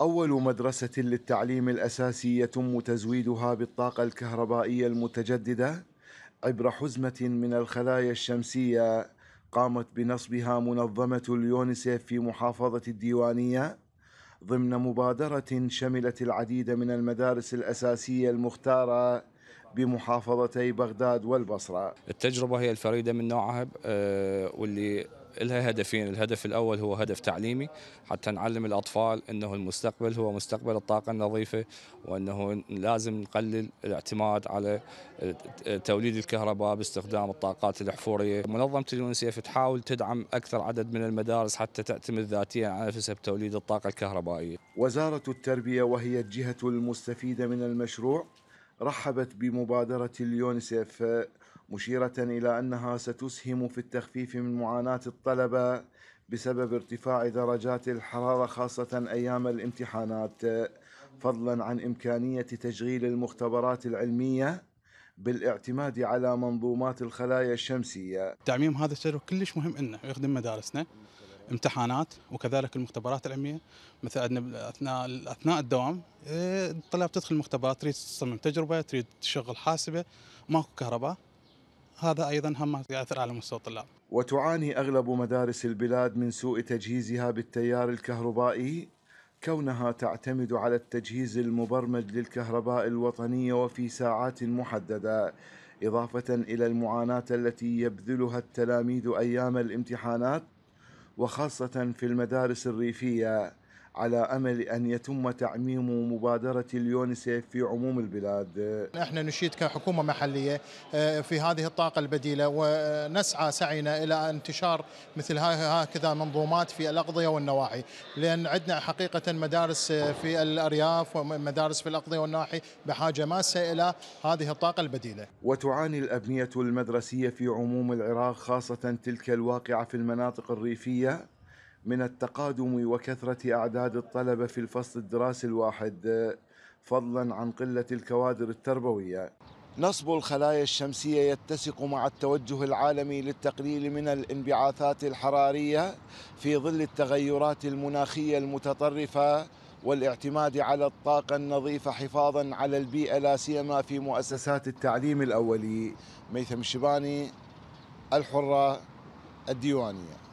أول مدرسة للتعليم الأساسي يتم تزويدها بالطاقة الكهربائية المتجددة عبر حزمة من الخلايا الشمسية قامت بنصبها منظمة اليونيسيف في محافظة الديوانية ضمن مبادرة شملت العديد من المدارس الأساسية المختارة بمحافظتي بغداد والبصرة التجربة هي الفريدة من نوعها آه، واللي لها هدفين الهدف الأول هو هدف تعليمي حتى نعلم الأطفال أنه المستقبل هو مستقبل الطاقة النظيفة وأنه لازم نقلل الاعتماد على توليد الكهرباء باستخدام الطاقات الأحفورية منظمة اليونسيف تحاول تدعم أكثر عدد من المدارس حتى تعتمد ذاتيا على نفسها بتوليد الطاقة الكهربائية وزارة التربية وهي الجهة المستفيدة من المشروع رحبت بمبادرة اليونسيف مشيرة إلى أنها ستسهم في التخفيف من معاناة الطلبة بسبب ارتفاع درجات الحرارة خاصة أيام الامتحانات فضلا عن إمكانية تشغيل المختبرات العلمية بالاعتماد على منظومات الخلايا الشمسية تعميم هذا الشجر كلش مهم لنا يخدم مدارسنا امتحانات وكذلك المختبرات العلميه مثل اثناء اثناء الدوام إيه، الطلاب تدخل المختبرات تريد تصمم تجربه تريد تشغل حاسبه ماكو كهرباء هذا أيضا هم يأثر على مستوى الطلاب وتعاني أغلب مدارس البلاد من سوء تجهيزها بالتيار الكهربائي كونها تعتمد على التجهيز المبرمج للكهرباء الوطنية وفي ساعات محددة إضافة إلى المعاناة التي يبذلها التلاميذ أيام الامتحانات وخاصة في المدارس الريفية على امل ان يتم تعميم مبادره اليونيسيف في عموم البلاد. احنا نشيد كحكومه محليه آه، في هذه الطاقه البديله ونسعى سعينا الى انتشار مثل هكذا منظومات في الاقضيه والنواحي، لان عندنا حقيقه مدارس آه، في الارياف ومدارس في الاقضيه والنواحي بحاجه ماسه الى هذه الطاقه البديله. وتعاني الابنيه المدرسيه في عموم العراق خاصه تلك الواقعه في المناطق الريفيه من التقادم وكثرة أعداد الطلبة في الفصل الدراسي الواحد فضلا عن قلة الكوادر التربوية نصب الخلايا الشمسية يتسق مع التوجه العالمي للتقليل من الانبعاثات الحرارية في ظل التغيرات المناخية المتطرفة والاعتماد على الطاقة النظيفة حفاظا على البيئة لا سيما في مؤسسات التعليم الأولي ميثم الشباني الحرة الديوانية